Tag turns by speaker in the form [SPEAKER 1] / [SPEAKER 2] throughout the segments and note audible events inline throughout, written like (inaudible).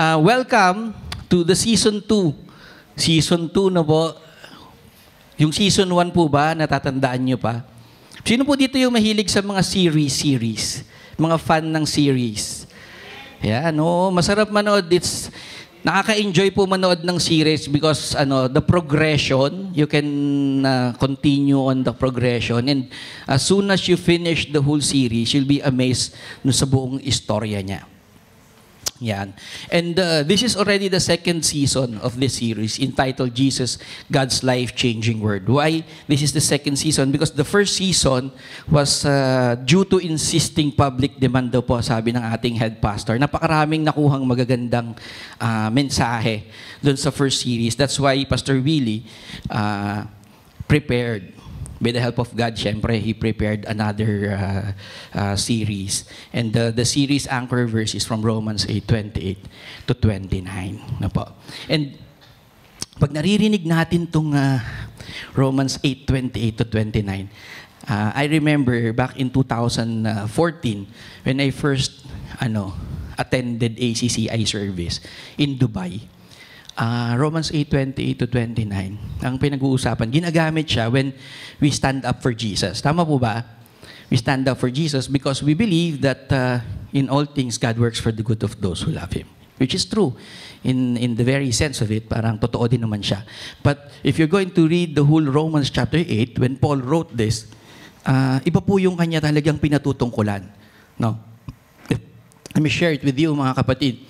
[SPEAKER 1] Uh, welcome to the Season 2. Season 2 na po. Yung Season 1 po ba, natatandaan nyo pa? Sino po dito yung mahilig sa mga series-series? Mga fan ng series? Yan, oo. Masarap manood. It's, nakaka-enjoy po manood ng series because ano the progression you can uh, continue on the progression and as soon as you finish the whole series you'll be amazed no sa buong istorya niya yan. And uh, this is already the second season of this series entitled Jesus, God's Life-Changing Word. Why this is the second season? Because the first season was uh, due to insisting public demand daw po, sabi ng ating head pastor. Napakaraming nakuhang magagandang uh, mensahe doon sa first series. That's why Pastor Willie uh, prepared by the help of God, syempre, He prepared another uh, uh, series. And the, the series anchor verse is from Romans 8:28 to 29. Na po. And pag naririnig natin tong uh, Romans 8:28 to 29, uh, I remember back in 2014 when I first ano attended ACCI service in Dubai uh, Romans 8:28 to 29. Ang pinag-uusapan, ginagamit siya when we stand up for Jesus. Tama po ba? We stand up for Jesus because we believe that uh, in all things God works for the good of those who love him. Which is true in in the very sense of it, parang totoo din naman siya. But if you're going to read the whole Romans chapter 8 when Paul wrote this, uh, iba po yung kanya talagang pinatutungkulan, no? Let me share it with you mga kapatid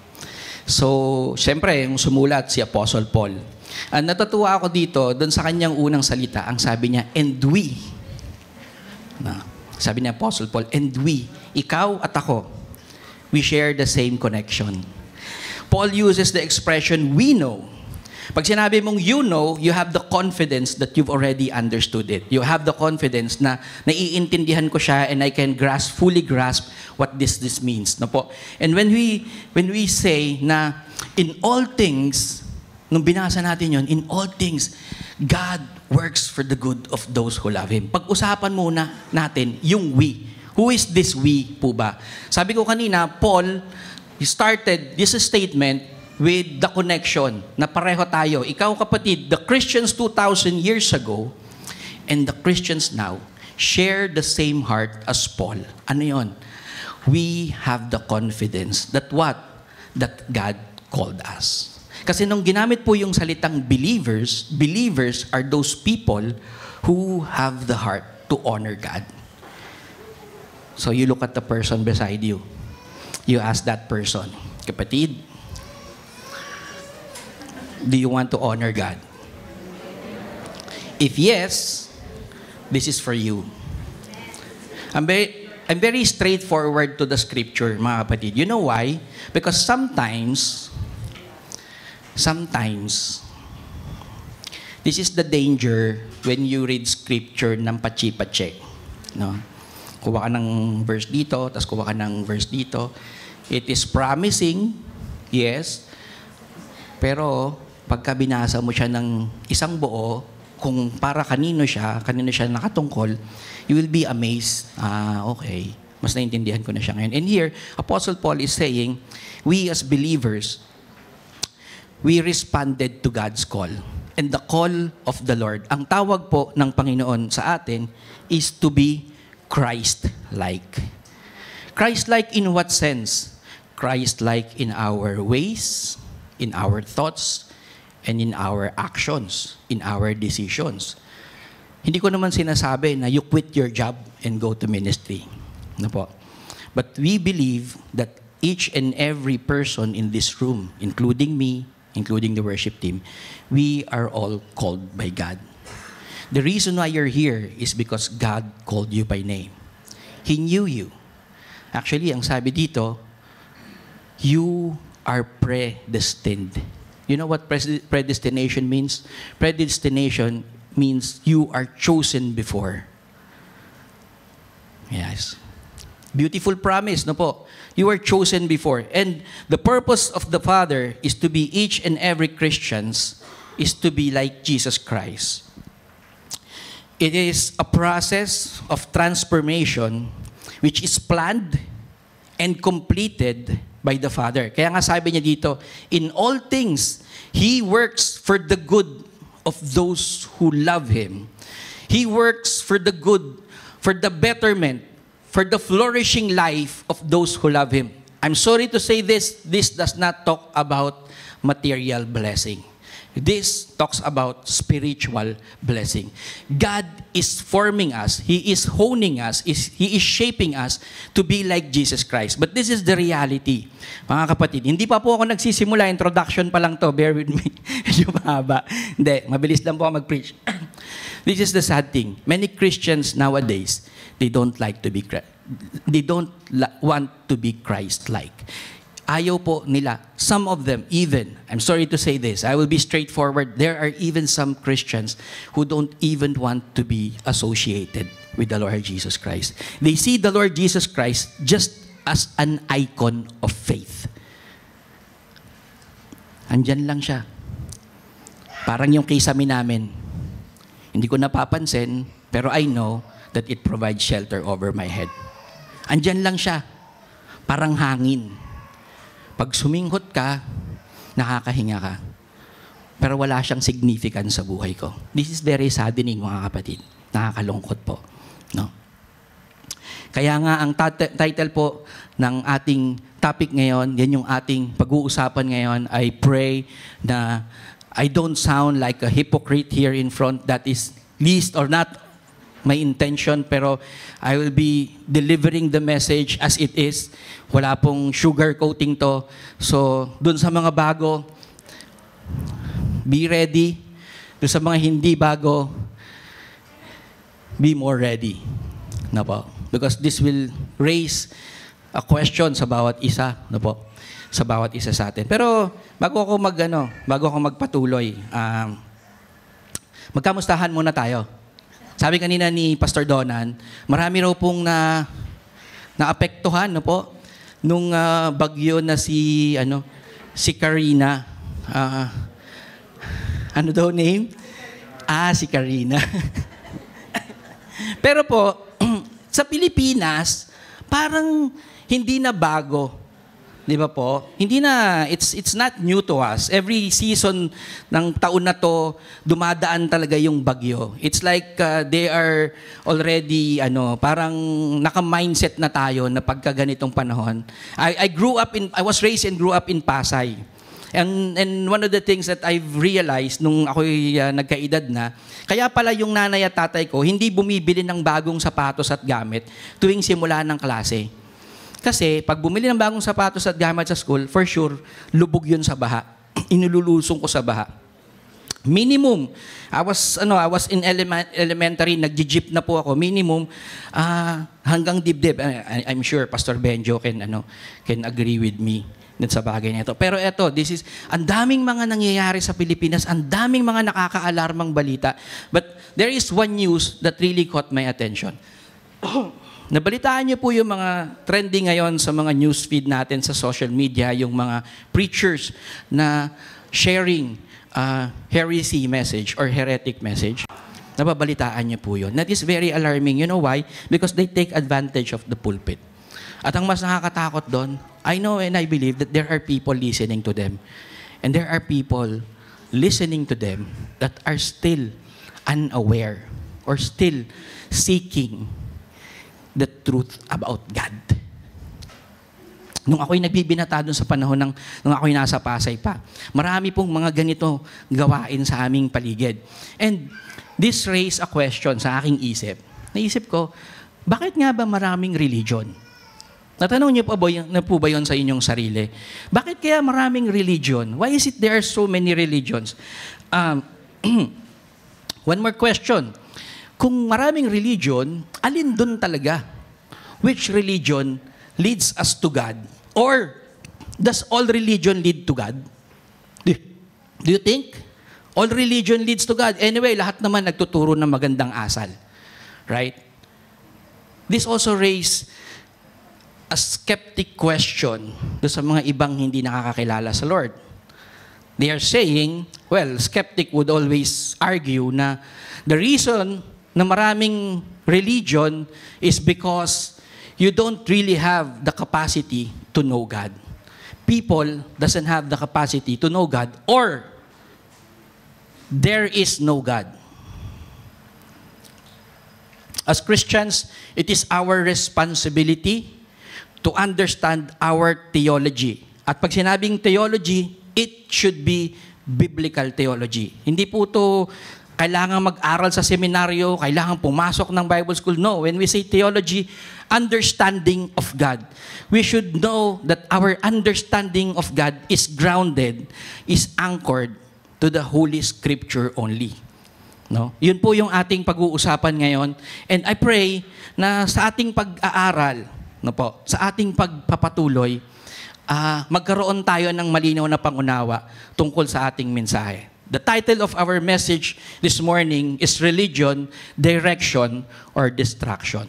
[SPEAKER 1] So, syempre, yung sumulat si Apostle Paul. At ah, natutuwa ako dito, doon sa kanyang unang salita, ang sabi niya, and we. Na, sabi ni Apostle Paul, and we, ikaw at ako, we share the same connection. Paul uses the expression we know pag sinabi mong you know, you have the confidence that you've already understood it. You have the confidence na naiintindihan ko siya and I can grasp, fully grasp what this this means. No po? And when we, when we say na in all things, nung binasa natin yon, in all things, God works for the good of those who love Him. Pag-usapan muna natin yung we. Who is this we po ba? Sabi ko kanina, Paul started this statement with the connection na pareho tayo. Ikaw kapatid, the Christians 2,000 years ago and the Christians now share the same heart as Paul. Ano yon? We have the confidence that what? That God called us. Kasi nung ginamit po yung salitang believers, believers are those people who have the heart to honor God. So you look at the person beside you. You ask that person, kapatid, Do you want to honor God? If yes, this is for you. I'm very, I'm very straightforward to the scripture, mga kapatid. You know why? Because sometimes, sometimes, this is the danger when you read scripture ng pachi No? Kuha ka ng verse dito, tapos kuha ka ng verse dito. It is promising, yes, pero pagka binasa mo siya ng isang buo, kung para kanino siya, kanino siya nakatungkol, you will be amazed. Ah, okay. Mas naintindihan ko na siya ngayon. And here, Apostle Paul is saying, we as believers, we responded to God's call. And the call of the Lord, ang tawag po ng Panginoon sa atin is to be Christ-like. Christ-like in what sense? Christ-like in our ways, in our thoughts, and in our actions, in our decisions. Hindi ko naman sinasabi na you quit your job and go to ministry. No po. But we believe that each and every person in this room, including me, including the worship team, we are all called by God. The reason why you're here is because God called you by name. He knew you. Actually, ang sabi dito, you are predestined You know what predestination means? Predestination means you are chosen before. Yes. Beautiful promise, no po? You were chosen before. And the purpose of the Father is to be each and every Christian's, is to be like Jesus Christ. It is a process of transformation which is planned and completed by the Father. Kaya nga sabi niya dito, in all things, He works for the good of those who love Him. He works for the good, for the betterment, for the flourishing life of those who love Him. I'm sorry to say this, this does not talk about material blessing. This talks about spiritual blessing. God is forming us. He is honing us. He is shaping us to be like Jesus Christ. But this is the reality. Mga kapatid, hindi pa po ako nagsisimula. Introduction pa lang to. Bear with me. (laughs) Medyo mahaba. Hindi, mabilis lang po ako mag-preach. (clears throat) this is the sad thing. Many Christians nowadays, they don't like to be They don't want to be Christ-like. Ayaw po nila. Some of them, even, I'm sorry to say this, I will be straightforward, there are even some Christians who don't even want to be associated with the Lord Jesus Christ. They see the Lord Jesus Christ just as an icon of faith. Andyan lang siya. Parang yung kisame namin. Hindi ko napapansin, pero I know that it provides shelter over my head. Andyan lang siya. Parang hangin. Pag suminghot ka, nakakahinga ka. Pero wala siyang significance sa buhay ko. This is very saddening, mga kapatid. Nakakalungkot po. No? Kaya nga, ang title po ng ating topic ngayon, yan yung ating pag-uusapan ngayon, I pray na I don't sound like a hypocrite here in front that is least or not may intention pero I will be delivering the message as it is. Wala pong sugar coating to. So, dun sa mga bago, be ready. Dun sa mga hindi bago, be more ready. Na po. Because this will raise a question sa bawat isa. Na po. Sa bawat isa sa atin. Pero bago ako mag, ano, bago ako magpatuloy, um, magkamustahan muna tayo. Sabi kanina ni Pastor Donan, marami raw pong na naapektuhan no po nung uh, bagyo na si ano si Karina. Uh, ano daw name? Ah, si Karina. (laughs) Pero po, (clears throat) sa Pilipinas, parang hindi na bago Di ba po? Hindi na, it's, it's not new to us. Every season ng taon na to, dumadaan talaga yung bagyo. It's like uh, they are already, ano, parang naka-mindset na tayo na pagka ganitong panahon. I, I grew up in, I was raised and grew up in Pasay. And, and one of the things that I've realized nung ako'y uh, nagkaedad na, kaya pala yung nanay at tatay ko hindi bumibili ng bagong sapatos at gamit tuwing simula ng klase. Kasi pag bumili ng bagong sapatos at gamit sa school, for sure, lubog yun sa baha. (clears throat) Inulusong ko sa baha. Minimum, I was, ano, I was in element, elementary, nagji-jeep na po ako. Minimum, uh, hanggang dibdib. I, I'm sure Pastor Benjo can, ano, can agree with me dun sa bagay na ito. Pero ito, this is, ang daming mga nangyayari sa Pilipinas, ang daming mga nakaka nakakaalarmang balita. But there is one news that really caught my attention. (clears throat) Nabalitaan niyo po yung mga trending ngayon sa mga newsfeed natin sa social media, yung mga preachers na sharing uh, heresy message or heretic message. Nababalitaan niyo po yun. That is very alarming. You know why? Because they take advantage of the pulpit. At ang mas nakakatakot doon, I know and I believe that there are people listening to them. And there are people listening to them that are still unaware or still seeking the truth about God. Nung ako'y nagbibinata doon sa panahon ng nung ako'y nasa Pasay pa, marami pong mga ganito gawain sa aming paligid. And this raised a question sa aking isip. Naisip ko, bakit nga ba maraming religion? Natanong niyo po ba, na po ba yun sa inyong sarili? Bakit kaya maraming religion? Why is it there are so many religions? Um, (clears throat) one more question kung maraming religion, alin doon talaga? Which religion leads us to God? Or does all religion lead to God? Do, do you think? All religion leads to God. Anyway, lahat naman nagtuturo ng magandang asal. Right? This also raise a skeptic question do sa mga ibang hindi nakakakilala sa Lord. They are saying, well, skeptic would always argue na the reason na maraming religion is because you don't really have the capacity to know God. People doesn't have the capacity to know God or there is no God. As Christians, it is our responsibility to understand our theology. At pag sinabing theology, it should be biblical theology. Hindi po ito kailangan mag-aral sa seminaryo, kailangan pumasok ng Bible school. No, when we say theology, understanding of God. We should know that our understanding of God is grounded, is anchored to the Holy Scripture only. No? Yun po yung ating pag-uusapan ngayon. And I pray na sa ating pag-aaral, no po, sa ating pagpapatuloy, uh, magkaroon tayo ng malinaw na pangunawa tungkol sa ating mensahe. The title of our message this morning is Religion, Direction, or Distraction.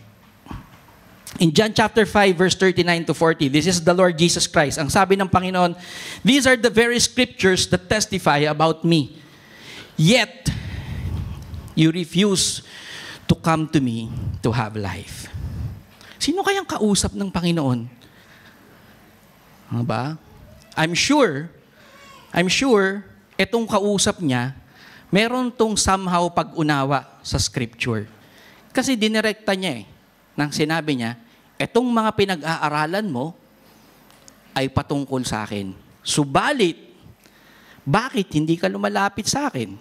[SPEAKER 1] In John chapter 5 verse 39 to 40, this is the Lord Jesus Christ. Ang sabi ng Panginoon, these are the very scriptures that testify about me. Yet you refuse to come to me to have life. Sino kayang kausap ng Panginoon? Ano ba? I'm sure I'm sure itong kausap niya, meron tong somehow pag-unawa sa scripture. Kasi dinirekta niya eh, nang sinabi niya, itong mga pinag-aaralan mo ay patungkol sa akin. Subalit, bakit hindi ka lumalapit sa akin?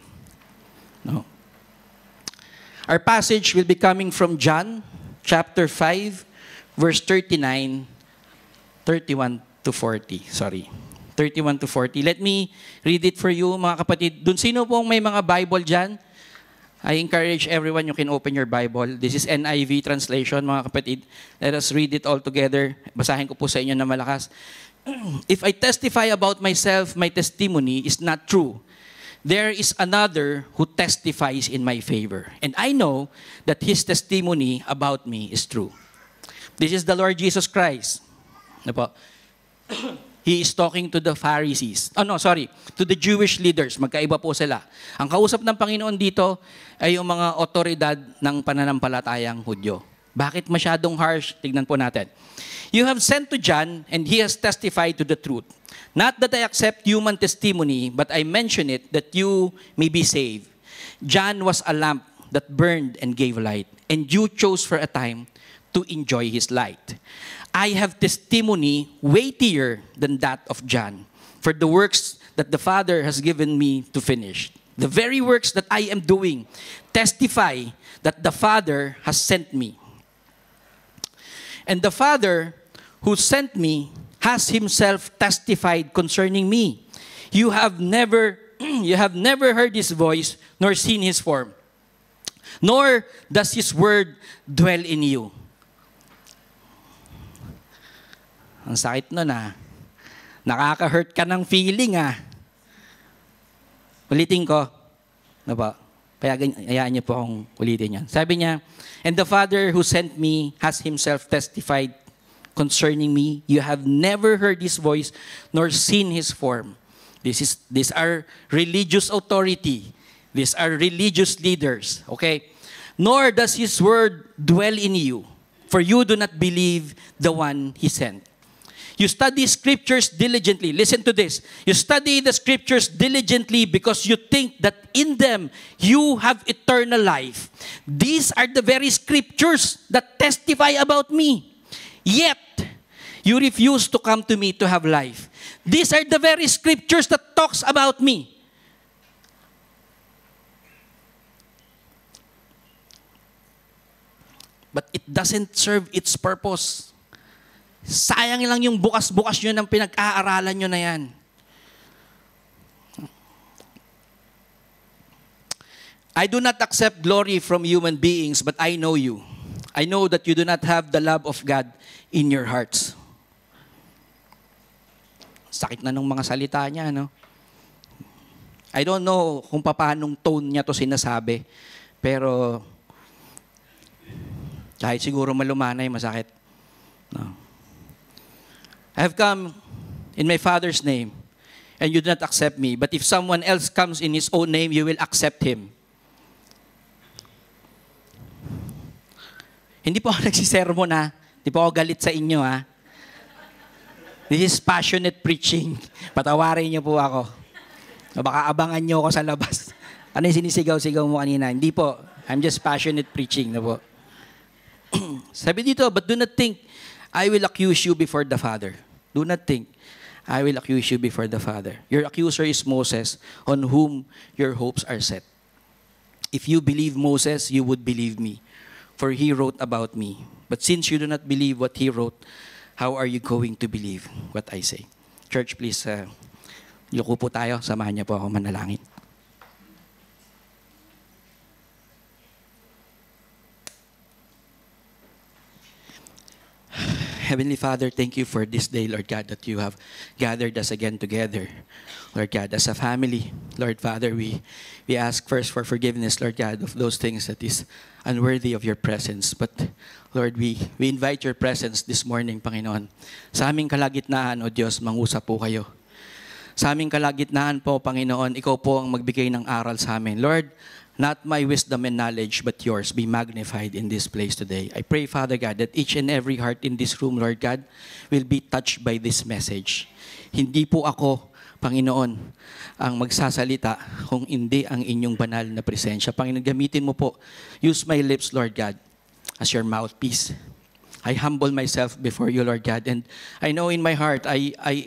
[SPEAKER 1] No. Our passage will be coming from John chapter 5 verse 39 31 to 40, sorry. 31 to 40. Let me read it for you, mga kapatid. Dun sino pong may mga Bible dyan? I encourage everyone, you can open your Bible. This is NIV translation, mga kapatid. Let us read it all together. Basahin ko po sa inyo na malakas. (clears throat) If I testify about myself, my testimony is not true. There is another who testifies in my favor. And I know that his testimony about me is true. This is the Lord Jesus Christ. Ano po? (clears throat) He is talking to the Pharisees. Oh no, sorry, to the Jewish leaders. Magkaiba po sila. Ang kausap ng Panginoon dito ay yung mga otoridad ng pananampalatayang Hudyo. Bakit masyadong harsh? Tignan po natin. You have sent to John and he has testified to the truth. Not that I accept human testimony, but I mention it that you may be saved. John was a lamp that burned and gave light, and you chose for a time to enjoy his light. I have testimony weightier than that of John for the works that the Father has given me to finish. The very works that I am doing testify that the Father has sent me. And the Father who sent me has himself testified concerning me. You have never (clears throat) you have never heard his voice nor seen his form. Nor does his word dwell in you Ang sakit nun na ah. Nakaka-hurt ka ng feeling ah. Ulitin ko. Ano ba? Kaya ayaan niyo po akong ulitin yan. Sabi niya, And the Father who sent me has himself testified concerning me. You have never heard his voice nor seen his form. This is, these are religious authority. These are religious leaders. Okay? Nor does his word dwell in you, for you do not believe the one he sent. You study scriptures diligently. Listen to this. You study the scriptures diligently because you think that in them you have eternal life. These are the very scriptures that testify about me. Yet, you refuse to come to me to have life. These are the very scriptures that talks about me. But it doesn't serve its purpose. Sayang lang yung bukas-bukas nyo ng pinag-aaralan nyo na yan. I do not accept glory from human beings, but I know you. I know that you do not have the love of God in your hearts. Sakit na ng mga salita niya, no? I don't know kung paanong tone niya to sinasabi. Pero kahit siguro malumanay, masakit. No. I have come in my Father's name, and you do not accept me. But if someone else comes in his own name, you will accept him. Hindi po ako (laughs) nagsisermon ha. Hindi po ako galit sa inyo ha. This is passionate preaching. Patawarin niyo po ako. baka abangan niyo ako sa labas. (laughs) Ano yung sinisigaw-sigaw mo kanina? Hindi po. I'm just passionate preaching na po. (clears throat) Sabi dito, but do not think I will accuse you before the Father. Do not think, I will accuse you before the Father. Your accuser is Moses, on whom your hopes are set. If you believe Moses, you would believe me, for he wrote about me. But since you do not believe what he wrote, how are you going to believe what I say? Church, please, uh, yuko po tayo. Samahan niyo po ako manalangin. Heavenly Father, thank you for this day, Lord God, that you have gathered us again together, Lord God, as a family. Lord Father, we, we ask first for forgiveness, Lord God, of those things that is unworthy of your presence. But Lord, we, we invite your presence this morning, Panginoon. Sa aming kalagitnaan, O Diyos, mangusap po kayo. Sa aming kalagitnaan po, Panginoon, ikaw po ang magbigay ng aral sa amin. Lord, Not my wisdom and knowledge, but yours be magnified in this place today. I pray, Father God, that each and every heart in this room, Lord God, will be touched by this message. Hindi po ako, Panginoon, ang magsasalita kung hindi ang inyong banal na presensya. Panginoon, gamitin mo po. Use my lips, Lord God, as your mouthpiece. I humble myself before you, Lord God, and I know in my heart, I, I,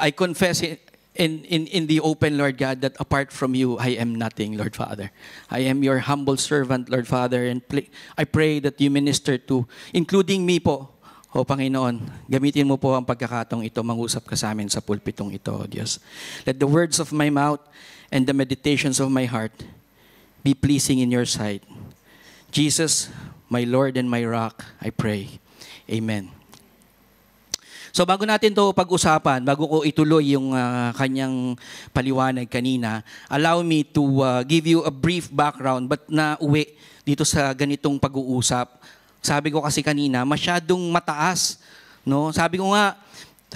[SPEAKER 1] I confess it, in, in, in the open, Lord God, that apart from you, I am nothing, Lord Father. I am your humble servant, Lord Father, and pl- I pray that you minister to, including me po, O Panginoon, gamitin mo po ang pagkakatong ito, mangusap ka sa amin sa pulpitong ito, O Diyos. Let the words of my mouth and the meditations of my heart be pleasing in your sight. Jesus, my Lord and my rock, I pray. Amen. So bago natin to pag-usapan, bago ko ituloy yung uh, kanyang paliwanag kanina, allow me to uh, give you a brief background but na uwi dito sa ganitong pag-uusap. Sabi ko kasi kanina, masyadong mataas, no? Sabi ko nga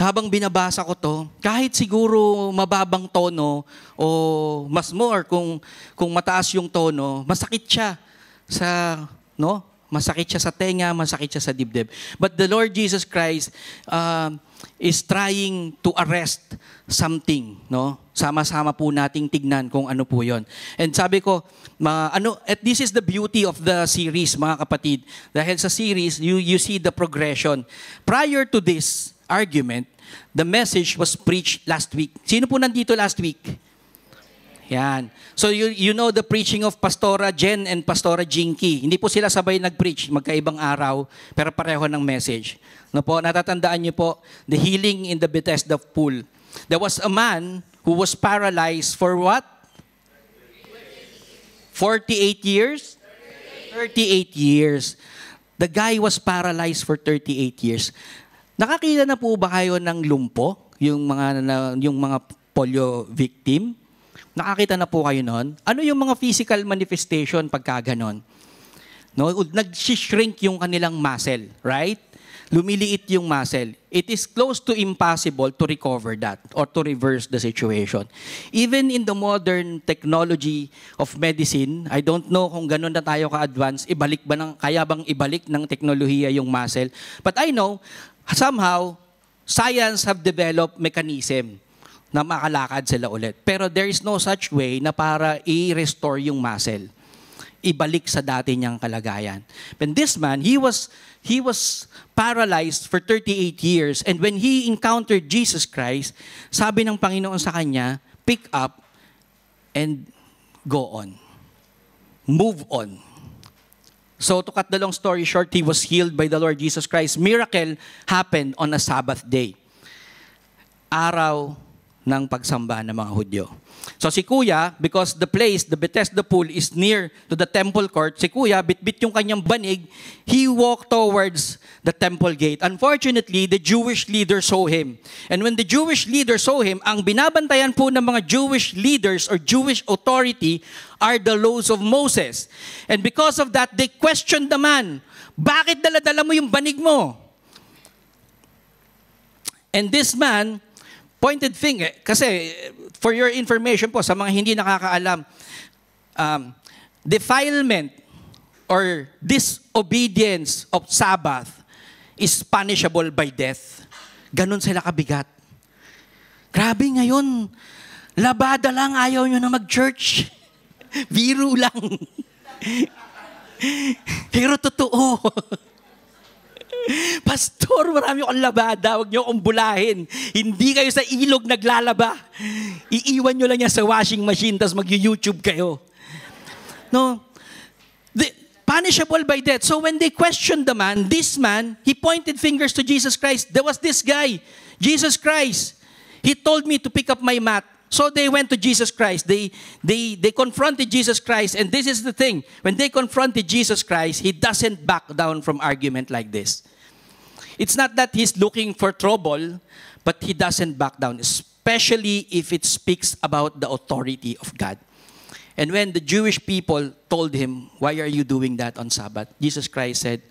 [SPEAKER 1] habang binabasa ko to, kahit siguro mababang tono o mas more kung kung mataas yung tono, masakit siya sa no? Masakit siya sa tenga, masakit siya sa dibdib. But the Lord Jesus Christ uh, is trying to arrest something, no? Sama-sama po nating tignan kung ano po 'yon. And sabi ko, mga ano, at this is the beauty of the series, mga kapatid. Dahil sa series, you you see the progression. Prior to this argument, the message was preached last week. Sino po nandito last week? Yan. So you, you know the preaching of Pastora Jen and Pastora Jinky. Hindi po sila sabay nag-preach, magkaibang araw, pero pareho ng message. No po, natatandaan niyo po, the healing in the Bethesda pool. There was a man who was paralyzed for what? 48 years? 38 years. The guy was paralyzed for 38 years. Nakakita na po ba kayo ng lumpo, yung mga yung mga polio victim? Nakakita na po kayo noon? Ano yung mga physical manifestation pagka ganon? No? Nag-shrink yung kanilang muscle, right? Lumiliit yung muscle. It is close to impossible to recover that or to reverse the situation. Even in the modern technology of medicine, I don't know kung ganun na tayo ka-advance, ibalik ba ng, kaya bang ibalik ng teknolohiya yung muscle? But I know, somehow, science have developed mechanism na makalakad sila ulit. Pero there is no such way na para i-restore yung muscle. Ibalik sa dati niyang kalagayan. But this man, he was, he was paralyzed for 38 years. And when he encountered Jesus Christ, sabi ng Panginoon sa kanya, pick up and go on. Move on. So to cut the long story short, he was healed by the Lord Jesus Christ. Miracle happened on a Sabbath day. Araw ng pagsamba ng mga Hudyo. So si Kuya, because the place, the Bethesda pool is near to the temple court, si Kuya, bitbit yung kanyang banig, he walked towards the temple gate. Unfortunately, the Jewish leader saw him. And when the Jewish leader saw him, ang binabantayan po ng mga Jewish leaders or Jewish authority are the laws of Moses. And because of that, they questioned the man, bakit daladala mo yung banig mo? And this man, Pointed thing, eh, kasi eh, for your information po, sa mga hindi nakakaalam, um, defilement or disobedience of Sabbath is punishable by death. ganun sila kabigat. Grabe ngayon, labada lang ayaw nyo na mag-church. (laughs) Biro lang. (laughs) Pero totoo. (laughs) (laughs) Pastor, marami akong labada. Huwag niyo akong bulahin. Hindi kayo sa ilog naglalaba. Iiwan niyo lang yan sa washing machine tapos mag-YouTube kayo. No? The, punishable by death. So when they questioned the man, this man, he pointed fingers to Jesus Christ. There was this guy, Jesus Christ. He told me to pick up my mat. So they went to Jesus Christ. They, they, they confronted Jesus Christ. And this is the thing. When they confronted Jesus Christ, he doesn't back down from argument like this. It's not that he's looking for trouble, but he doesn't back down, especially if it speaks about the authority of God. And when the Jewish people told him, why are you doing that on Sabbath? Jesus Christ said,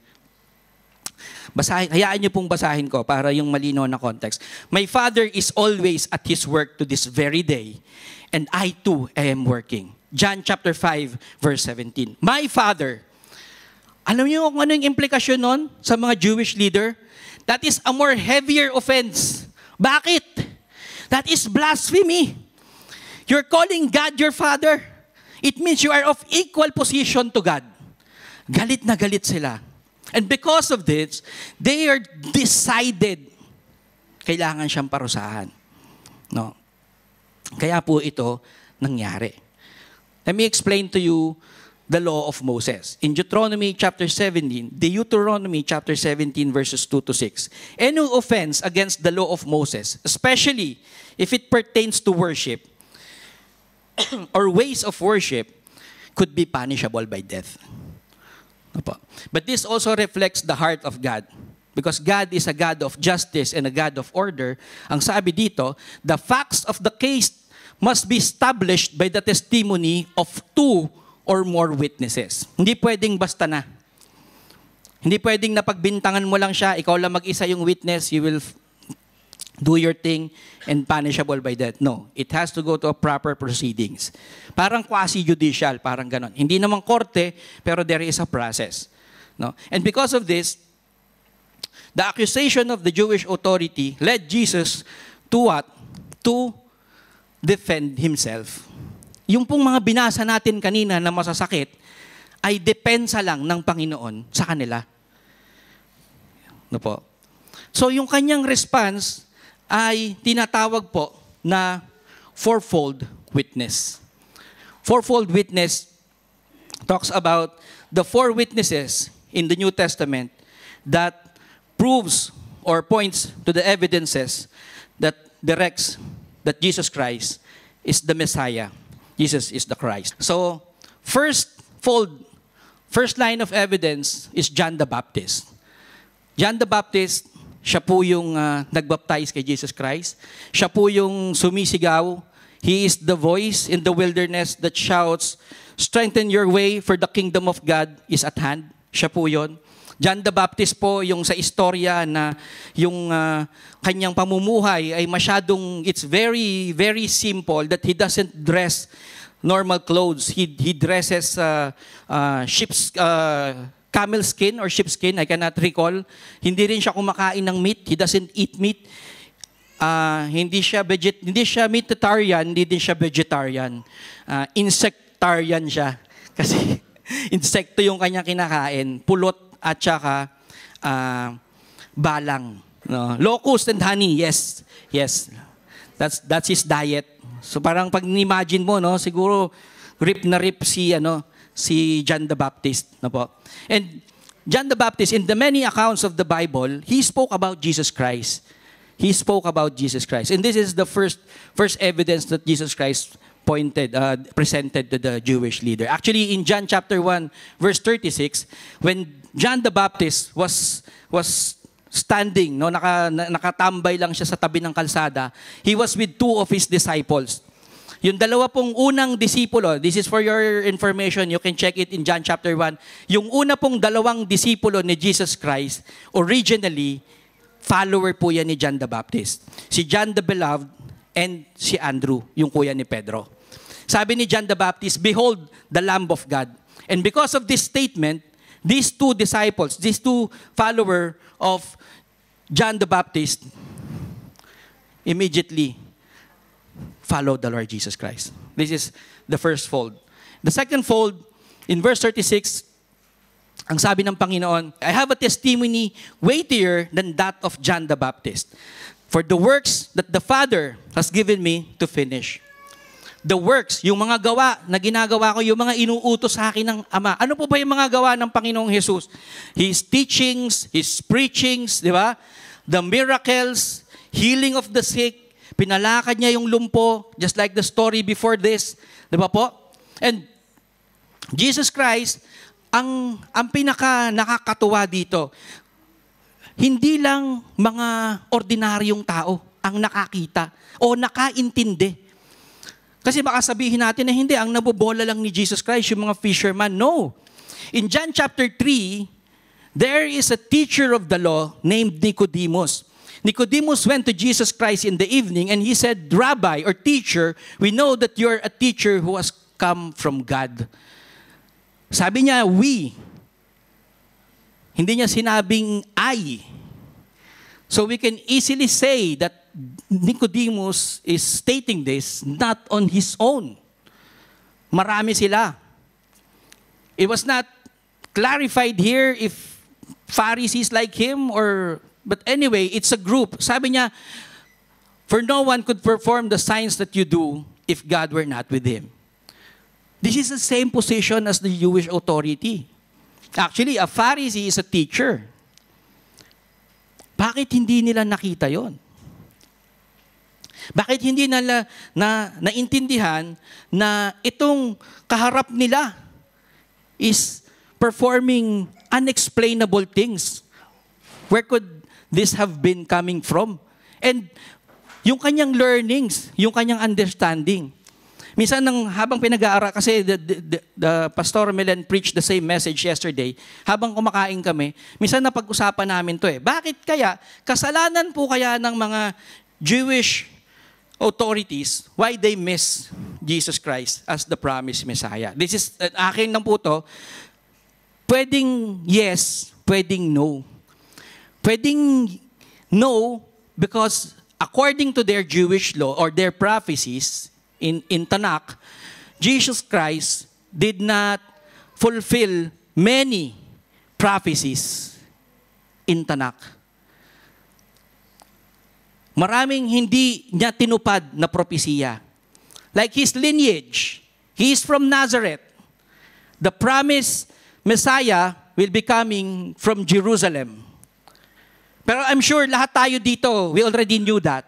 [SPEAKER 1] Basahin, hayaan niyo pong basahin ko para yung malino na context. My father is always at his work to this very day, and I too am working. John chapter 5, verse 17. My father alam niyo kung ano yung implikasyon nun sa mga Jewish leader? That is a more heavier offense. Bakit? That is blasphemy. You're calling God your Father. It means you are of equal position to God. Galit na galit sila. And because of this, they are decided kailangan siyang parusahan. No? Kaya po ito nangyari. Let me explain to you the law of Moses. In Deuteronomy chapter 17, Deuteronomy chapter 17 verses 2 to 6. Any offense against the law of Moses, especially if it pertains to worship (clears throat) or ways of worship, could be punishable by death. But this also reflects the heart of God. Because God is a God of justice and a God of order. Ang sabi dito, the facts of the case must be established by the testimony of two or more witnesses. Hindi pwedeng basta na. Hindi pwedeng napagbintangan mo lang siya, ikaw lang mag-isa yung witness, you will do your thing and punishable by that. No, it has to go to a proper proceedings. Parang quasi-judicial, parang ganon. Hindi naman korte, pero there is a process. No? And because of this, the accusation of the Jewish authority led Jesus to what? To defend himself yung pong mga binasa natin kanina na masasakit ay depensa lang ng Panginoon sa kanila. No po. So yung kanyang response ay tinatawag po na fourfold witness. Fourfold witness talks about the four witnesses in the New Testament that proves or points to the evidences that directs that Jesus Christ is the Messiah. Jesus is the Christ. So, first fold, first line of evidence is John the Baptist. John the Baptist, siya po yung uh, nagbaptize kay Jesus Christ. Siya po yung sumisigaw. He is the voice in the wilderness that shouts, Strengthen your way for the kingdom of God is at hand. Siya po yon. John the Baptist po, yung sa istorya na yung uh, kanyang pamumuhay ay masyadong, it's very, very simple that he doesn't dress normal clothes. He, he dresses uh, uh, sheep's, uh, camel skin or sheep skin, I cannot recall. Hindi rin siya kumakain ng meat. He doesn't eat meat. Uh, hindi siya veget hindi siya meatitarian hindi din siya vegetarian. Uh, insectarian siya (laughs) kasi (laughs) insekto yung kanya kinakain, pulot at saka uh, balang. No? Locust and honey, yes. Yes. That's, that's his diet. So parang pag imagine mo, no, siguro rip na rip si, ano, si John the Baptist. No po. And John the Baptist, in the many accounts of the Bible, he spoke about Jesus Christ. He spoke about Jesus Christ. And this is the first, first evidence that Jesus Christ pointed, uh, presented to the Jewish leader. Actually, in John chapter 1, verse 36, when John the Baptist was, was standing, no, naka, nakatambay lang siya sa tabi ng kalsada, he was with two of his disciples. Yung dalawa pong unang disipulo, this is for your information, you can check it in John chapter 1. Yung una pong dalawang disipulo ni Jesus Christ, originally, follower po yan ni John the Baptist. Si John the Beloved, and si Andrew, yung kuya ni Pedro. Sabi ni John the Baptist, Behold the Lamb of God. And because of this statement, these two disciples, these two follower of John the Baptist, immediately followed the Lord Jesus Christ. This is the first fold. The second fold, in verse 36, ang sabi ng Panginoon, I have a testimony weightier than that of John the Baptist. For the works that the Father has given me to finish. The works, yung mga gawa na ginagawa ko, yung mga inuutos sa akin ng Ama. Ano po ba yung mga gawa ng Panginoong Jesus? His teachings, His preachings, di ba? The miracles, healing of the sick, pinalakad niya yung lumpo, just like the story before this. Di ba po? And Jesus Christ, ang, ang pinaka nakakatuwa dito, hindi lang mga ordinaryong tao ang nakakita o nakaintindi. Kasi baka sabihin natin na hindi, ang nabobola lang ni Jesus Christ, yung mga fisherman. No. In John chapter 3, there is a teacher of the law named Nicodemus. Nicodemus went to Jesus Christ in the evening and he said, Rabbi or teacher, we know that you're a teacher who has come from God. Sabi niya, we, hindi niya sinabing I. So we can easily say that Nicodemus is stating this not on his own. Marami sila. It was not clarified here if Pharisees like him or but anyway, it's a group. Sabi niya, for no one could perform the signs that you do if God were not with him. This is the same position as the Jewish authority. Actually, a Pharisee is a teacher. Bakit hindi nila nakita yon? Bakit hindi nila na, naintindihan na itong kaharap nila is performing unexplainable things? Where could this have been coming from? And yung kanyang learnings, yung kanyang understanding, Minsan nang habang pinag-aara kasi the, the, the, the Pastor Melen preached the same message yesterday, habang kumakain kami, minsan napag-usapan namin 'to eh. Bakit kaya kasalanan po kaya ng mga Jewish authorities why they miss Jesus Christ as the promised Messiah. This is uh, akin lang po 'to. Pwedeng yes, pwedeng no. Pwedeng no because according to their Jewish law or their prophecies, in, in Tanakh, Jesus Christ did not fulfill many prophecies in Tanakh. Maraming hindi niya tinupad na propesiya. Like his lineage, he is from Nazareth. The promised Messiah will be coming from Jerusalem. Pero I'm sure lahat tayo dito, we already knew that.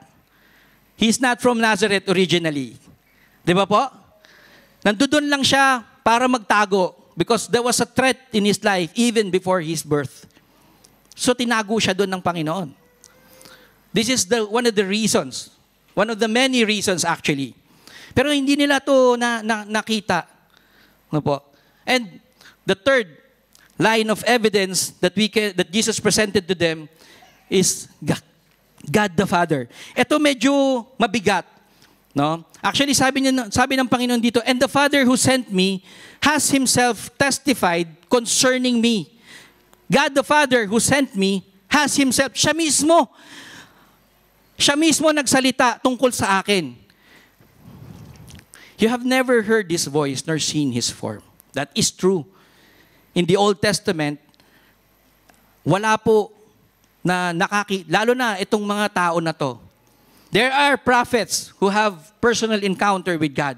[SPEAKER 1] He's not from Nazareth originally. Di ba po? Nandoon lang siya para magtago because there was a threat in his life even before his birth. So tinago siya doon ng Panginoon. This is the one of the reasons, one of the many reasons actually. Pero hindi nila to na, na nakita. Ano po? And the third line of evidence that we can, that Jesus presented to them is God the Father. Ito medyo mabigat No? Actually, sabi, niya, sabi ng Panginoon dito, And the Father who sent me has himself testified concerning me. God the Father who sent me has himself, siya mismo, siya mismo nagsalita tungkol sa akin. You have never heard this voice nor seen His form. That is true. In the Old Testament, wala po na nakaki, lalo na itong mga tao na to, There are prophets who have personal encounter with God.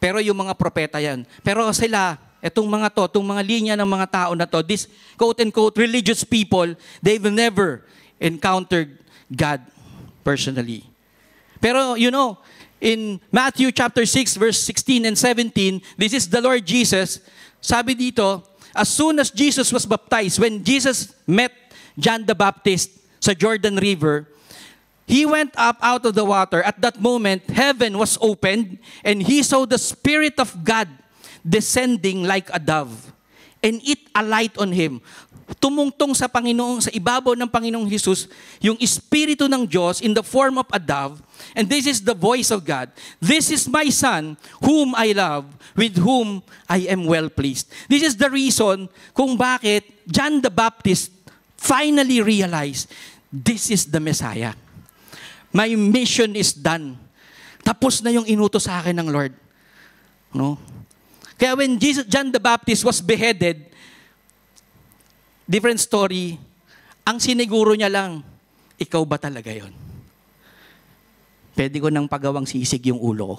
[SPEAKER 1] Pero yung mga propeta yan. Pero sila, itong mga to, itong mga linya ng mga tao na to, this quote-unquote religious people, they've never encountered God personally. Pero you know, in Matthew chapter 6 verse 16 and 17, this is the Lord Jesus. Sabi dito, as soon as Jesus was baptized, when Jesus met John the Baptist sa Jordan River, He went up out of the water. At that moment, heaven was opened, and he saw the Spirit of God descending like a dove. And it alight on him. Tumungtong sa Panginoong, sa ibabaw ng Panginoong Jesus, yung Espiritu ng Diyos in the form of a dove. And this is the voice of God. This is my Son, whom I love, with whom I am well pleased. This is the reason kung bakit John the Baptist finally realized this is the Messiah My mission is done. Tapos na yung inuto sa akin ng Lord. No? Kaya when Jesus, John the Baptist was beheaded, different story, ang siniguro niya lang, ikaw ba talaga yon? Pwede ko nang pagawang sisig yung ulo ko.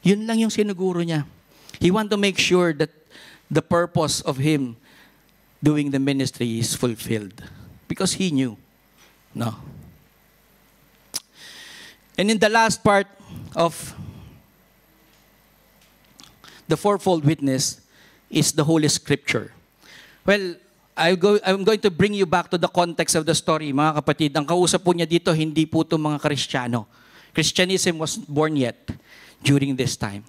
[SPEAKER 1] Yun lang yung siniguro niya. He want to make sure that the purpose of him doing the ministry is fulfilled. Because he knew. No. And in the last part of the fourfold witness is the Holy Scripture. Well, I'll go, I'm going to bring you back to the context of the story, mga kapatid. Ang kausap po niya dito, hindi po ito mga Kristiyano. Christianism was born yet during this time.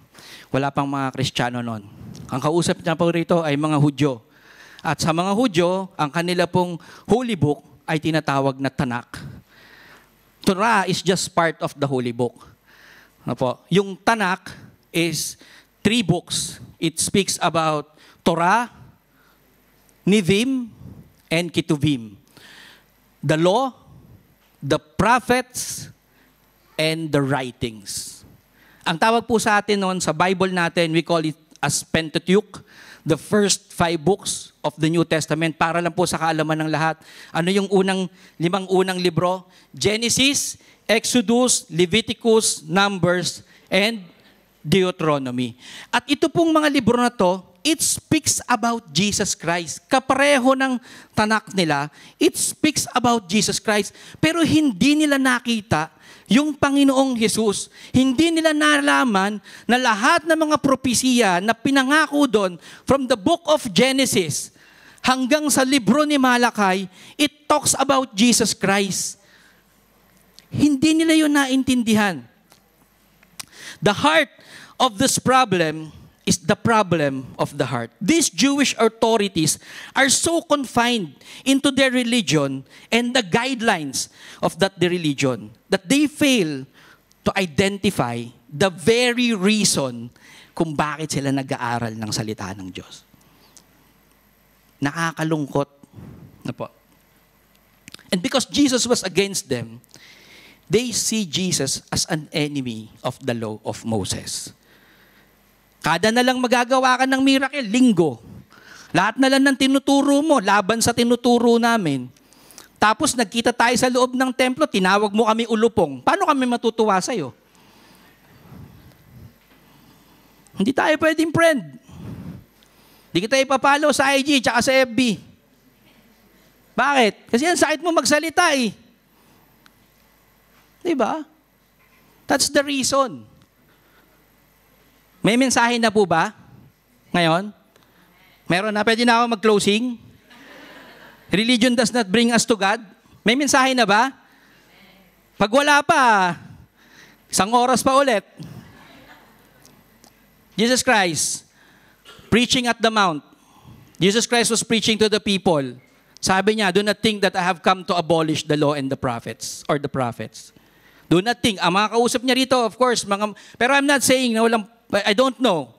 [SPEAKER 1] Wala pang mga Kristiyano noon. Ang kausap niya po rito ay mga Hudyo. At sa mga Hudyo, ang kanila pong holy book ay tinatawag na Tanakh. Torah is just part of the Holy Book. Ano po? Yung Tanakh is three books. It speaks about Torah, Nivim, and Kituvim. The law, the prophets, and the writings. Ang tawag po sa atin noon sa Bible natin, we call it as Pentateuch the first five books of the New Testament para lang po sa kaalaman ng lahat. Ano yung unang, limang unang libro? Genesis, Exodus, Leviticus, Numbers, and Deuteronomy. At ito pong mga libro na to, it speaks about Jesus Christ. Kapareho ng tanak nila, it speaks about Jesus Christ. Pero hindi nila nakita yung Panginoong Hesus, hindi nila nalaman na lahat ng mga propesiya na pinangako doon from the book of Genesis hanggang sa libro ni Malakay, it talks about Jesus Christ. Hindi nila yun naintindihan. The heart of this problem is the problem of the heart. These Jewish authorities are so confined into their religion and the guidelines of that the religion that they fail to identify the very reason kung bakit sila nag-aaral ng salita ng Diyos. Nakakalungkot na po. And because Jesus was against them, they see Jesus as an enemy of the law of Moses. Kada na lang magagawa ka ng miracle, linggo. Lahat na lang ng tinuturo mo, laban sa tinuturo namin. Tapos nagkita tayo sa loob ng templo, tinawag mo kami ulupong. Paano kami matutuwa sa'yo? Hindi tayo pwedeng friend. Hindi kita ipapalo sa IG tsaka sa FB. Bakit? Kasi ang sakit mo magsalita eh. Diba? That's the reason. May mensahe na po ba? Ngayon? Meron na? Pwede na ako mag-closing? Religion does not bring us to God? May mensahe na ba? Pag wala pa, isang oras pa ulit. Jesus Christ, preaching at the mount. Jesus Christ was preaching to the people. Sabi niya, do not think that I have come to abolish the law and the prophets, or the prophets. Do not think. Ang ah, mga kausap niya rito, of course, mga, pero I'm not saying na walang But I don't know.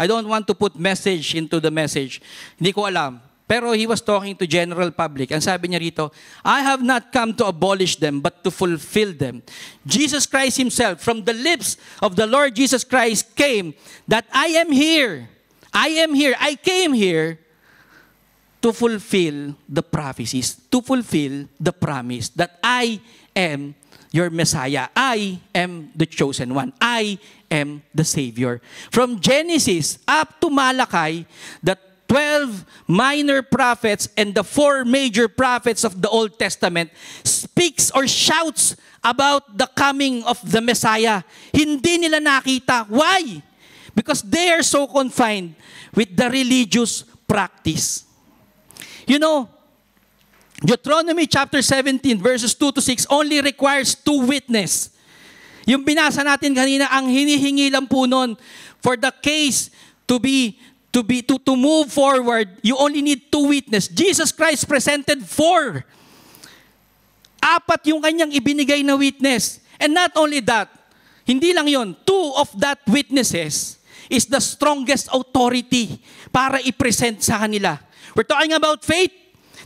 [SPEAKER 1] I don't want to put message into the message. Hindi ko alam. Pero he was talking to general public. Ang sabi niya rito, I have not come to abolish them, but to fulfill them. Jesus Christ himself, from the lips of the Lord Jesus Christ came that I am here. I am here. I came here to fulfill the prophecies, to fulfill the promise that I am your Messiah. I am the chosen one. I am the Savior. From Genesis up to Malachi, the 12 minor prophets and the four major prophets of the Old Testament speaks or shouts about the coming of the Messiah. Hindi nila nakita. Why? Because they are so confined with the religious practice. You know, Deuteronomy chapter 17 verses 2 to 6 only requires two witness. Yung binasa natin kanina, ang hinihingi lang po nun for the case to be to be to, to move forward, you only need two witness. Jesus Christ presented four. Apat yung kanyang ibinigay na witness. And not only that, hindi lang yon. two of that witnesses is the strongest authority para i-present sa kanila. We're talking about faith,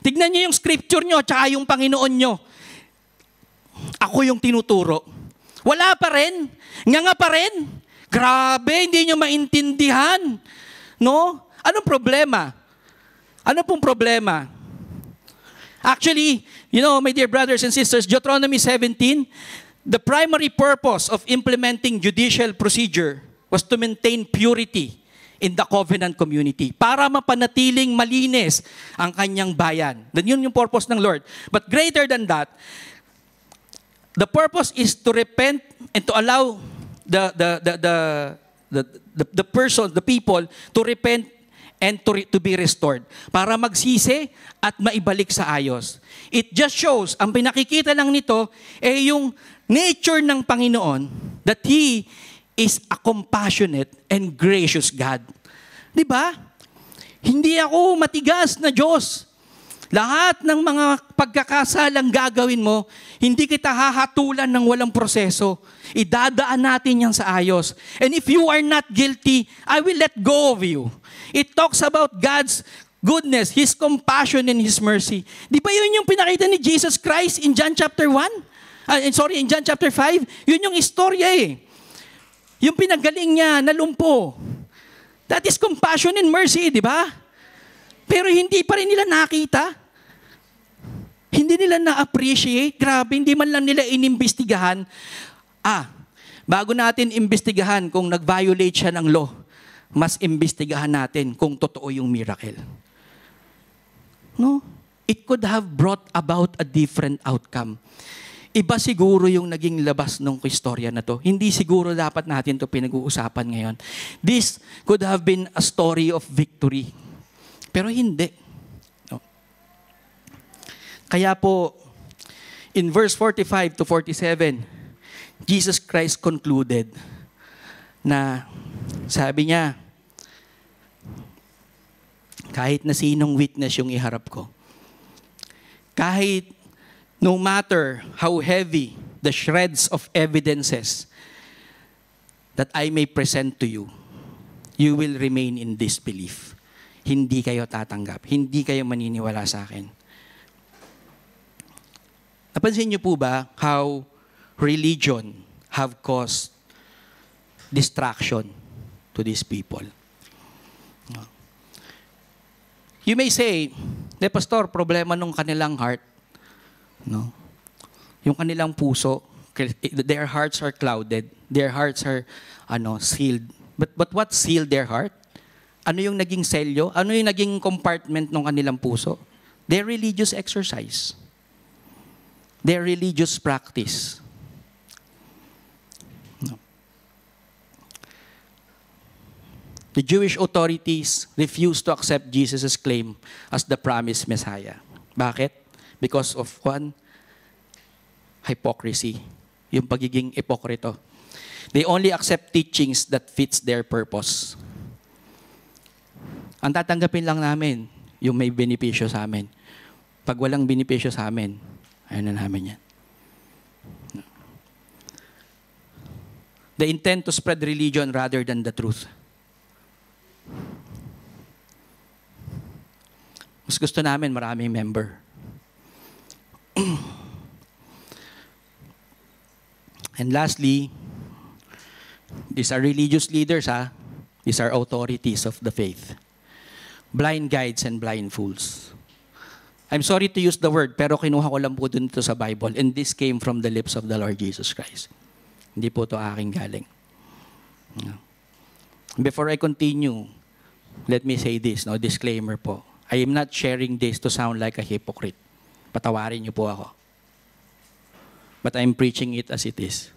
[SPEAKER 1] Tignan niyo yung scripture niyo tsaka yung Panginoon niyo. Ako yung tinuturo. Wala pa rin. Nga nga pa rin. Grabe, hindi niyo maintindihan. No? Anong problema? Ano pong problema? Actually, you know, my dear brothers and sisters, Deuteronomy 17, the primary purpose of implementing judicial procedure was to maintain purity in the covenant community para mapanatiling malinis ang kanyang bayan. Then yun yung purpose ng Lord. But greater than that, the purpose is to repent and to allow the the the the the, the, the person, the people to repent and to, re, to be restored para magsisi at maibalik sa ayos. It just shows, ang pinakikita lang nito, eh yung nature ng Panginoon that He is a compassionate and gracious God. Di ba? Hindi ako matigas na Diyos. Lahat ng mga pagkakasalang gagawin mo, hindi kita hahatulan ng walang proseso. Idadaan natin yan sa ayos. And if you are not guilty, I will let go of you. It talks about God's goodness, His compassion, and His mercy. Di ba yun yung pinakita ni Jesus Christ in John chapter 1? Uh, ah, sorry, in John chapter 5? Yun yung istorya eh. Yung pinagaling niya, na lumpo. That is compassion and mercy, di ba? Pero hindi pa rin nila nakita. Hindi nila na-appreciate. Grabe, hindi man lang nila inimbestigahan. Ah, bago natin imbestigahan kung nag-violate siya ng law, mas imbestigahan natin kung totoo yung miracle. No? It could have brought about a different outcome. Iba siguro yung naging labas ng istorya na to. Hindi siguro dapat natin to pinag-uusapan ngayon. This could have been a story of victory. Pero hindi. No. Kaya po, in verse 45 to 47, Jesus Christ concluded na sabi niya, kahit na sinong witness yung iharap ko, kahit No matter how heavy the shreds of evidences that I may present to you, you will remain in disbelief. Hindi kayo tatanggap. Hindi kayo maniniwala sa akin. Napansin niyo po ba how religion have caused distraction to these people? You may say, De eh, Pastor, problema nung kanilang heart No? Yung kanilang puso, eh, their hearts are clouded. Their hearts are ano, sealed. But, but what sealed their heart? Ano yung naging selyo? Ano yung naging compartment ng kanilang puso? Their religious exercise. Their religious practice. No. The Jewish authorities refused to accept Jesus' claim as the promised Messiah. Bakit? because of one hypocrisy, yung pagiging ipokrito. They only accept teachings that fits their purpose. Ang tatanggapin lang namin, yung may benepisyo sa amin. Pag walang benepisyo sa amin, ayun na namin yan. The intent to spread religion rather than the truth. Mas gusto namin maraming member. And lastly, these are religious leaders, ha? These are authorities of the faith. Blind guides and blind fools. I'm sorry to use the word, pero kinuha ko lang po dun ito sa Bible. And this came from the lips of the Lord Jesus Christ. Hindi po ito aking galing. Before I continue, let me say this, no? disclaimer po. I am not sharing this to sound like a hypocrite. Patawarin niyo po ako but I'm preaching it as it is.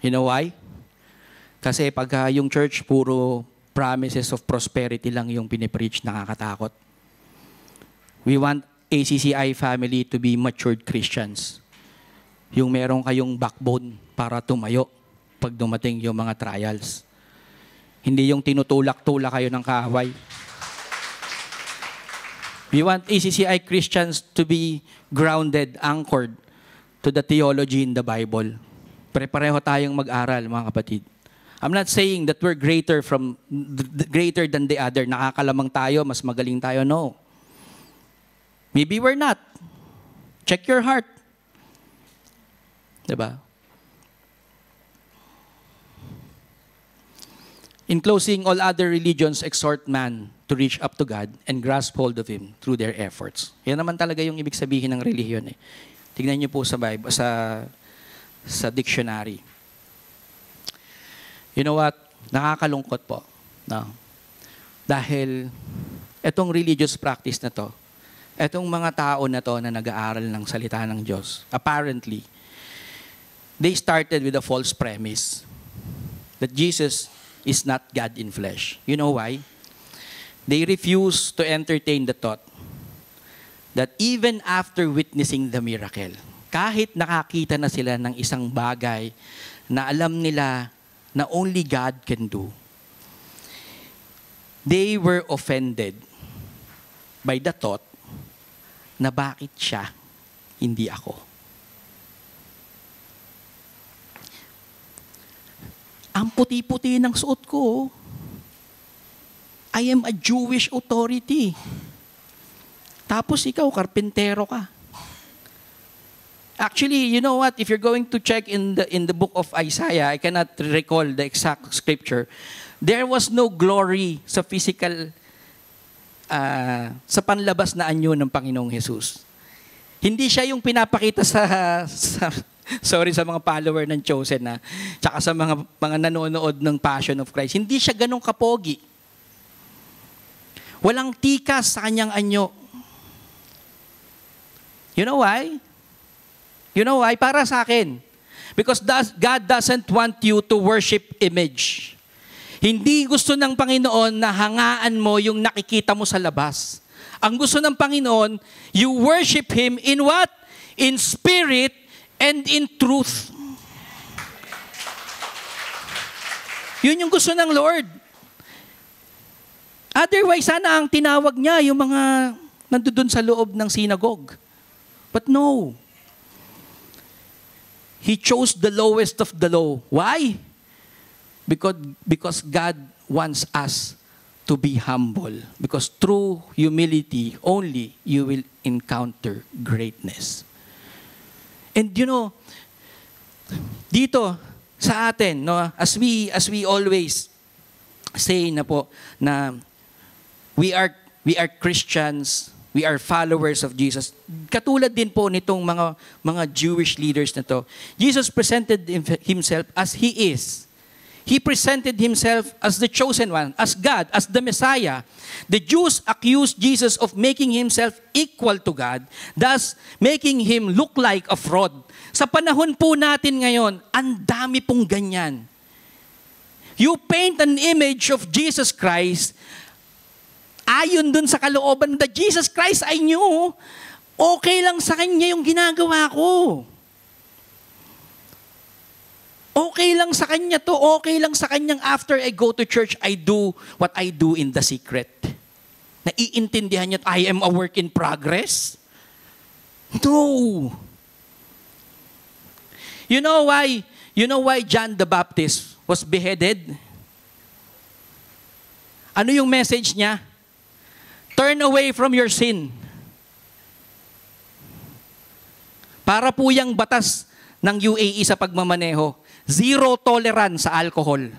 [SPEAKER 1] You know why? Kasi pag ah, yung church puro promises of prosperity lang yung pinipreach, nakakatakot. We want ACCI family to be matured Christians. Yung meron kayong backbone para tumayo pag dumating yung mga trials. Hindi yung tinutulak-tulak kayo ng kaaway. We want ACCI Christians to be grounded, anchored to the theology in the Bible. Pare-pareho tayong mag-aral, mga kapatid. I'm not saying that we're greater from greater than the other. Nakakalamang tayo, mas magaling tayo. No. Maybe we're not. Check your heart. 'Di ba? In closing, all other religions exhort man to reach up to God and grasp hold of Him through their efforts. Yan naman talaga yung ibig sabihin ng religion. Eh. Tignan niyo po sa, Bible, sa, sa dictionary. You know what? Nakakalungkot po. No? Dahil itong religious practice na to, itong mga tao na to na nag-aaral ng salita ng Diyos, apparently, they started with a false premise that Jesus is not God in flesh. You know why? They refused to entertain the thought that even after witnessing the miracle, kahit nakakita na sila ng isang bagay na alam nila na only God can do, they were offended by the thought na bakit siya, hindi ako. Ang puti-puti ng suot ko, oh. I am a Jewish authority. Tapos ikaw, karpintero ka. Actually, you know what? If you're going to check in the, in the book of Isaiah, I cannot recall the exact scripture. There was no glory sa physical, uh, sa panlabas na anyo ng Panginoong Jesus. Hindi siya yung pinapakita sa, sa sorry sa mga follower ng Chosen na, tsaka sa mga, mga nanonood ng Passion of Christ. Hindi siya ganong kapogi. Walang tikas sa kanyang anyo. You know why? You know why? Para sa akin. Because God doesn't want you to worship image. Hindi gusto ng Panginoon na hangaan mo yung nakikita mo sa labas. Ang gusto ng Panginoon, you worship Him in what? In spirit and in truth. Yun yung gusto ng Lord. Otherwise, sana ang tinawag niya yung mga nandoon sa loob ng sinagog. But no. He chose the lowest of the low. Why? Because, because God wants us to be humble. Because through humility only, you will encounter greatness. And you know, dito sa atin, no, as we, as we always say na po, na we are we are Christians, we are followers of Jesus. Katulad din po nitong mga mga Jewish leaders na to. Jesus presented himself as he is. He presented himself as the chosen one, as God, as the Messiah. The Jews accused Jesus of making himself equal to God, thus making him look like a fraud. Sa panahon po natin ngayon, ang dami pong ganyan. You paint an image of Jesus Christ ayon dun sa kalooban that Jesus Christ I knew, okay lang sa Kanya yung ginagawa ko. Okay lang sa Kanya to, okay lang sa Kanyang after I go to church, I do what I do in the secret. Naiintindihan niyo, I am a work in progress? No. You know why? You know why John the Baptist was beheaded? Ano yung message niya? Turn away from your sin. Para po yung batas ng UAE sa pagmamaneho, zero tolerance sa alcohol.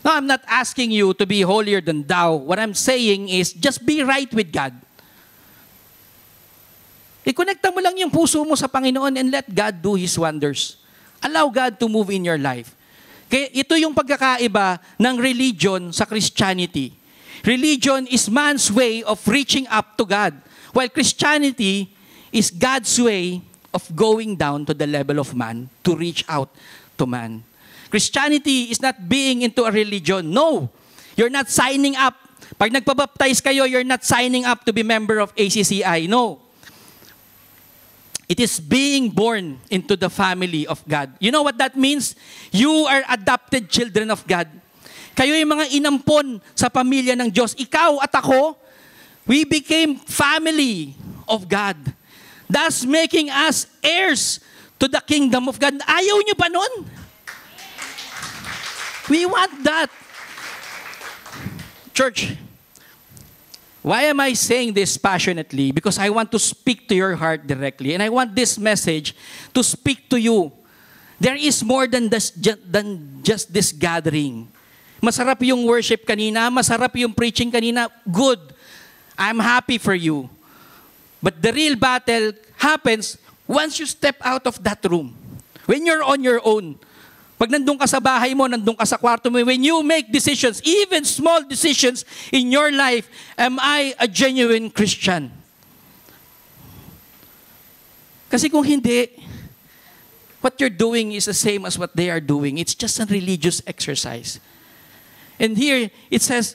[SPEAKER 1] Now, I'm not asking you to be holier than thou. What I'm saying is, just be right with God. Ikonekta mo lang yung puso mo sa Panginoon and let God do His wonders. Allow God to move in your life. Kaya ito yung pagkakaiba ng religion sa Christianity. Religion is man's way of reaching up to God, while Christianity is God's way of going down to the level of man to reach out to man. Christianity is not being into a religion. No, you're not signing up. Pag nagpabaptize kayo, you're not signing up to be member of ACCI. No. It is being born into the family of God. You know what that means? You are adopted children of God. Kayo yung mga inampon sa pamilya ng Diyos. Ikaw at ako, we became family of God. Thus making us heirs to the kingdom of God. Ayaw nyo ba nun? We want that. Church, Why am I saying this passionately? Because I want to speak to your heart directly. And I want this message to speak to you. There is more than, this, than just this gathering. Masarap yung worship kanina, masarap yung preaching kanina. Good. I'm happy for you. But the real battle happens once you step out of that room. When you're on your own. Pag nandun ka sa bahay mo, nandun ka sa kwarto mo, when you make decisions, even small decisions in your life, am I a genuine Christian? Kasi kung hindi, what you're doing is the same as what they are doing. It's just a religious exercise. And here it says,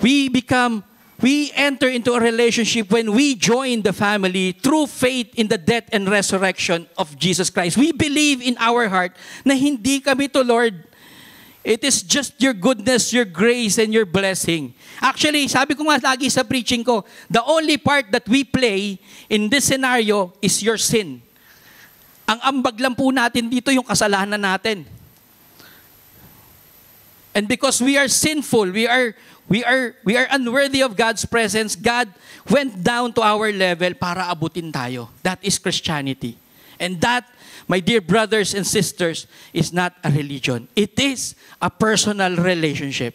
[SPEAKER 1] we become, we enter into a relationship when we join the family through faith in the death and resurrection of Jesus Christ. We believe in our heart na hindi kami to Lord. It is just your goodness, your grace, and your blessing. Actually, sabi ko nga lagi sa preaching ko, the only part that we play in this scenario is your sin. Ang ambag lang po natin dito yung kasalanan natin. And because we are sinful, we are we are we are unworthy of God's presence, God went down to our level para abutin tayo. That is Christianity. And that, my dear brothers and sisters, is not a religion. It is a personal relationship.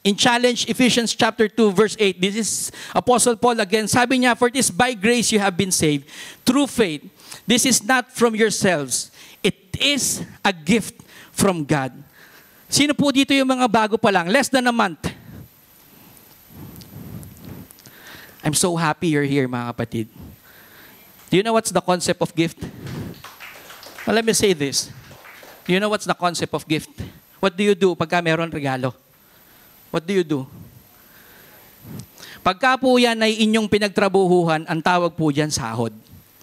[SPEAKER 1] In challenge Ephesians chapter 2 verse 8, this is Apostle Paul again. Sabi niya, for it is by grace you have been saved through faith. This is not from yourselves. It is a gift from God. Sino po dito yung mga bago pa lang? Less than a month. I'm so happy you're here, mga kapatid. Do you know what's the concept of gift? Well, let me say this. Do you know what's the concept of gift? What do you do pagka meron regalo? What do you do? Pagka po yan ay inyong pinagtrabuhuhan, ang tawag po dyan sahod.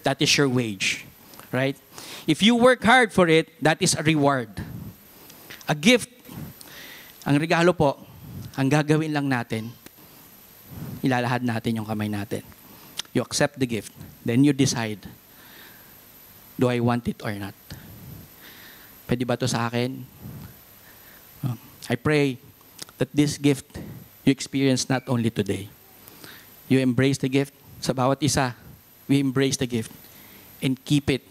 [SPEAKER 1] That is your wage. Right? If you work hard for it, that is a reward. A gift. Ang regalo po, ang gagawin lang natin, ilalahad natin yung kamay natin. You accept the gift. Then you decide, do I want it or not? Pwede ba to sa akin? Um, I pray that this gift you experience not only today. You embrace the gift. Sa bawat isa, we embrace the gift and keep it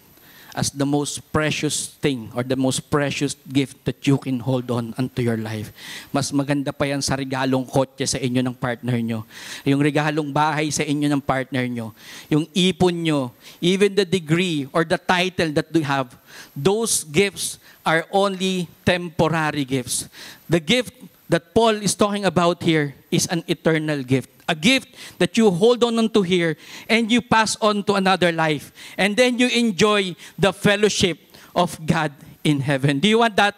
[SPEAKER 1] as the most precious thing or the most precious gift that you can hold on unto your life. Mas maganda pa yan sa regalong kotse sa inyo ng partner nyo. Yung regalong bahay sa inyo ng partner nyo. Yung ipon nyo. Even the degree or the title that you have. Those gifts are only temporary gifts. The gift that Paul is talking about here is an eternal gift. a gift that you hold on to here and you pass on to another life. And then you enjoy the fellowship of God in heaven. Do you want that?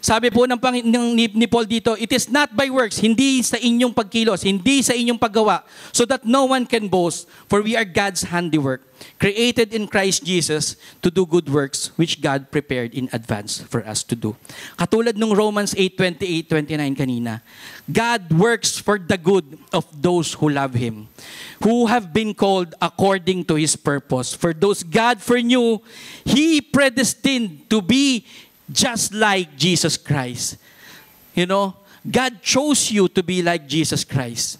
[SPEAKER 1] Sabi po ng, pang, ng ni, ni Paul dito, it is not by works, hindi sa inyong pagkilos, hindi sa inyong paggawa, so that no one can boast, for we are God's handiwork, created in Christ Jesus to do good works which God prepared in advance for us to do. Katulad nung Romans 8:28, 29 kanina, God works for the good of those who love him, who have been called according to his purpose. For those God foreknew, he predestined to be just like Jesus Christ. You know, God chose you to be like Jesus Christ.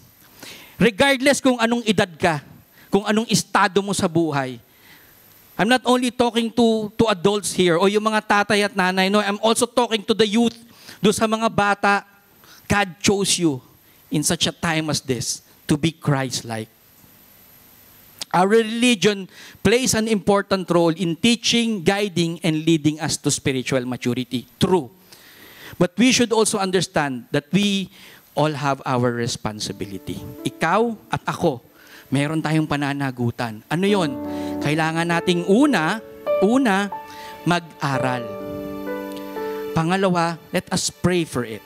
[SPEAKER 1] Regardless kung anong edad ka, kung anong estado mo sa buhay. I'm not only talking to to adults here o yung mga tatay at nanay, no, I'm also talking to the youth, do sa mga bata. God chose you in such a time as this to be Christ-like. Our religion plays an important role in teaching, guiding, and leading us to spiritual maturity. True. But we should also understand that we all have our responsibility. Ikaw at ako, meron tayong pananagutan. Ano yon? Kailangan nating una, una, mag-aral. Pangalawa, let us pray for it.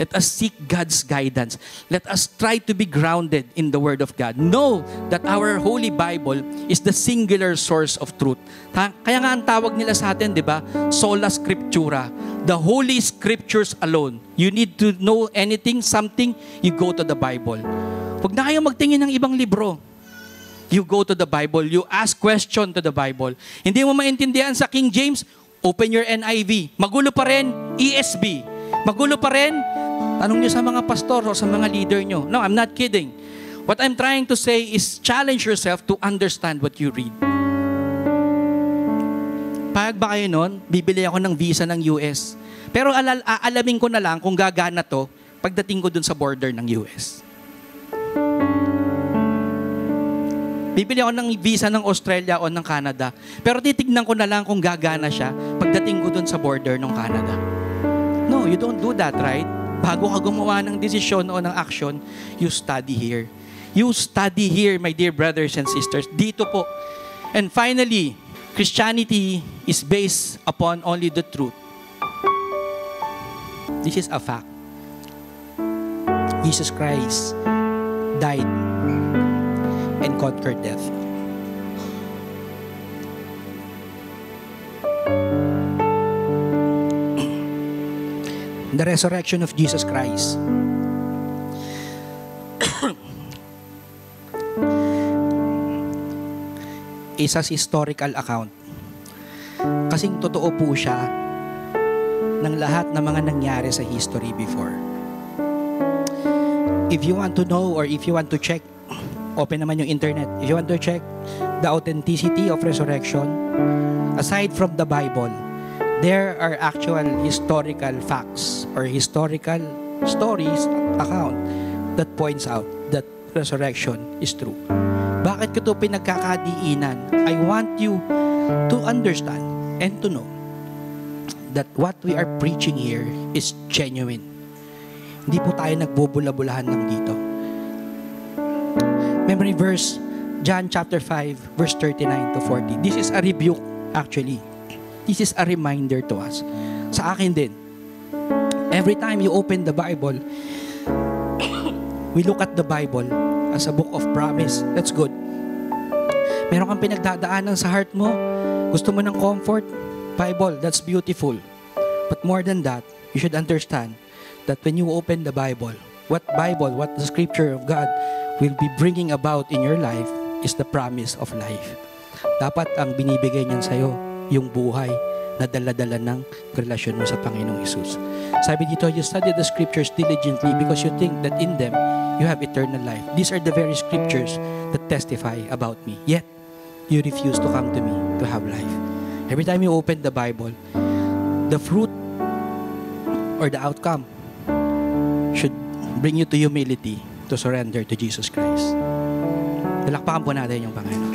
[SPEAKER 1] Let us seek God's guidance. Let us try to be grounded in the Word of God. Know that our Holy Bible is the singular source of truth. Kaya nga ang tawag nila sa atin, di ba? Sola Scriptura. The Holy Scriptures alone. You need to know anything, something, you go to the Bible. Huwag na kayong magtingin ng ibang libro you go to the Bible, you ask question to the Bible. Hindi mo maintindihan sa King James, open your NIV. Magulo pa rin, ESB. Magulo pa rin, Tanong nyo sa mga pastor o sa mga leader nyo. No, I'm not kidding. What I'm trying to say is challenge yourself to understand what you read. Pag ba kayo nun, bibili ako ng visa ng US. Pero alal aalamin ko na lang kung gagana to pagdating ko dun sa border ng US. Bibili ako ng visa ng Australia o ng Canada. Pero titignan ko na lang kung gagana siya pagdating ko dun sa border ng Canada. No, you don't do that, right? Bago ka gumawa ng desisyon o ng action, you study here. You study here, my dear brothers and sisters. Dito po. And finally, Christianity is based upon only the truth. This is a fact. Jesus Christ died and conquered death. the resurrection of Jesus Christ. (coughs) Isa's historical account. Kasing totoo po siya ng lahat ng mga nangyari sa history before. If you want to know or if you want to check, open naman yung internet. If you want to check the authenticity of resurrection, aside from the Bible, there are actual historical facts or historical stories account that points out that resurrection is true. Bakit ko to pinagkakadiinan? I want you to understand and to know that what we are preaching here is genuine. Hindi po tayo nagbubula-bulahan lang dito. Memory verse, John chapter 5, verse 39 to 40. This is a rebuke actually. This is a reminder to us. Sa akin din. Every time you open the Bible, we look at the Bible as a book of promise. That's good. Meron kang pinagdadaanan sa heart mo, gusto mo ng comfort, Bible, that's beautiful. But more than that, you should understand that when you open the Bible, what Bible, what the Scripture of God will be bringing about in your life is the promise of life. Dapat ang binibigay niyan sa'yo, yung buhay na daladala ng relasyon mo sa Panginoong Isus. Sabi dito, you study the scriptures diligently because you think that in them you have eternal life. These are the very scriptures that testify about me. Yet, you refuse to come to me to have life. Every time you open the Bible, the fruit or the outcome should bring you to humility to surrender to Jesus Christ. Palakpakan po natin yung Panginoon.